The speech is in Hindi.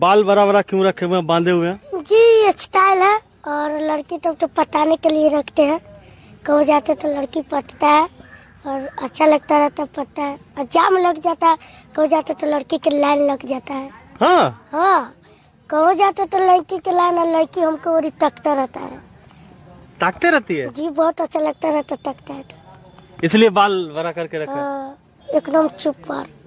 बाल बड़ा बड़ा क्यों रखे हुए बांधे हुए जी स्टाइल है और लड़की तो, तो पटाने के लिए रखते हैं कहो जाते तो लड़की पटता है और अच्छा लगता रहता पटता है और जाम लग जाता है कहो जाते तो लड़की के लाइन लग जाता है हाँ हाँ कहो जाते तो लड़की के लाइन और लड़की हमको और टकता रहता है ताकते रहती है जी बहुत अच्छा लगता रहता टकता है तो। इसलिए बाल बड़ा करके रखा हाँ। एकदम चुप बार